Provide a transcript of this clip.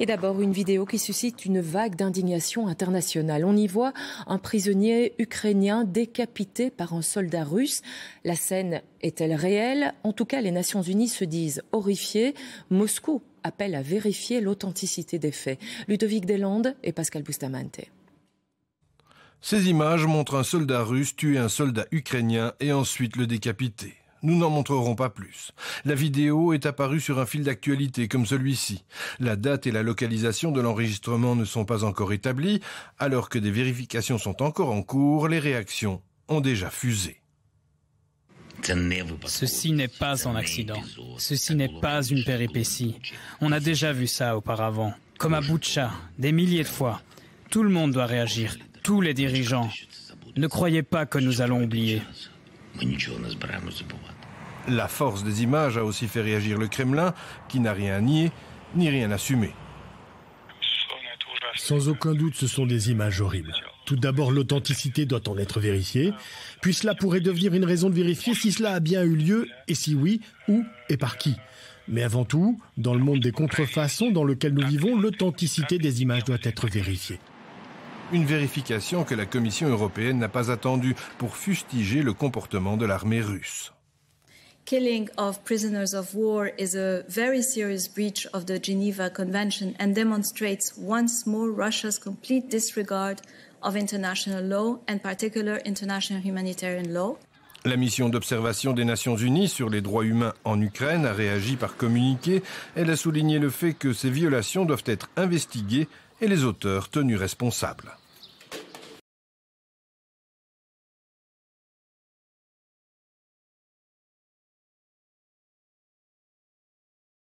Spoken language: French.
Et d'abord, une vidéo qui suscite une vague d'indignation internationale. On y voit un prisonnier ukrainien décapité par un soldat russe. La scène est-elle réelle En tout cas, les Nations Unies se disent horrifiées. Moscou appelle à vérifier l'authenticité des faits. Ludovic Deslandes et Pascal Bustamante. Ces images montrent un soldat russe tuer un soldat ukrainien et ensuite le décapiter. Nous n'en montrerons pas plus. La vidéo est apparue sur un fil d'actualité comme celui-ci. La date et la localisation de l'enregistrement ne sont pas encore établies, alors que des vérifications sont encore en cours, les réactions ont déjà fusé. Ceci n'est pas un accident. Ceci n'est pas une péripétie. On a déjà vu ça auparavant. Comme à Boutcha, des milliers de fois. Tout le monde doit réagir, tous les dirigeants. Ne croyez pas que nous allons oublier. La force des images a aussi fait réagir le Kremlin, qui n'a rien nié ni rien assumé. Sans aucun doute, ce sont des images horribles. Tout d'abord, l'authenticité doit en être vérifiée, puis cela pourrait devenir une raison de vérifier si cela a bien eu lieu, et si oui, où et par qui. Mais avant tout, dans le monde des contrefaçons dans lequel nous vivons, l'authenticité des images doit être vérifiée une vérification que la Commission européenne n'a pas attendue pour fustiger le comportement de l'armée russe. killing of prisoners of war is a very serious breach of the Geneva Convention and demonstrates once more Russia's complete disregard of international law and particular international humanitarian law. La mission d'observation des Nations Unies sur les droits humains en Ukraine a réagi par communiqué. Elle a souligné le fait que ces violations doivent être investiguées et les auteurs tenus responsables.